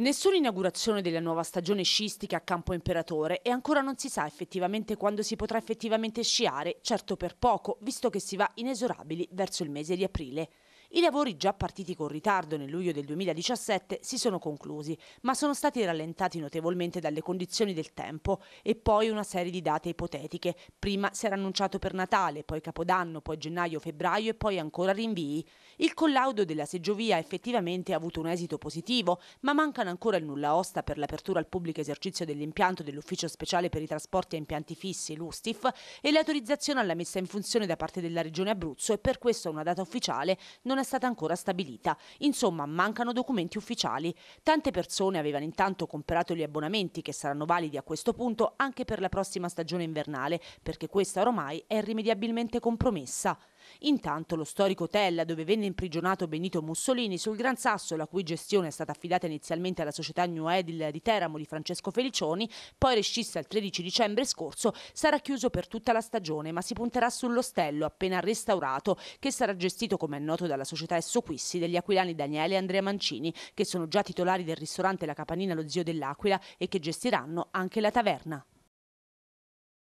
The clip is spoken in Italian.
Nessuna inaugurazione della nuova stagione sciistica a Campo Imperatore e ancora non si sa effettivamente quando si potrà effettivamente sciare, certo per poco, visto che si va inesorabili verso il mese di aprile. I lavori già partiti con ritardo nel luglio del 2017 si sono conclusi, ma sono stati rallentati notevolmente dalle condizioni del tempo e poi una serie di date ipotetiche. Prima si era annunciato per Natale, poi Capodanno, poi gennaio, febbraio e poi ancora rinvii. Il collaudo della seggiovia effettivamente ha avuto un esito positivo, ma mancano ancora il nulla osta per l'apertura al pubblico esercizio dell'impianto dell'Ufficio Speciale per i Trasporti a Impianti Fissi, l'USTIF, e l'autorizzazione alla messa in funzione da parte della Regione Abruzzo e per questo una data ufficiale non è stata ancora stabilita. Insomma, mancano documenti ufficiali. Tante persone avevano intanto comprato gli abbonamenti che saranno validi a questo punto anche per la prossima stagione invernale, perché questa ormai è irrimediabilmente compromessa. Intanto lo storico hotel dove venne imprigionato Benito Mussolini, sul Gran Sasso, la cui gestione è stata affidata inizialmente alla società New Edil di Teramo di Francesco Felicioni, poi rescisse il 13 dicembre scorso, sarà chiuso per tutta la stagione, ma si punterà sull'ostello appena restaurato, che sarà gestito come è noto dalla società Essoquissi degli aquilani Daniele e Andrea Mancini, che sono già titolari del ristorante La Capanina Lo Zio dell'Aquila e che gestiranno anche la taverna.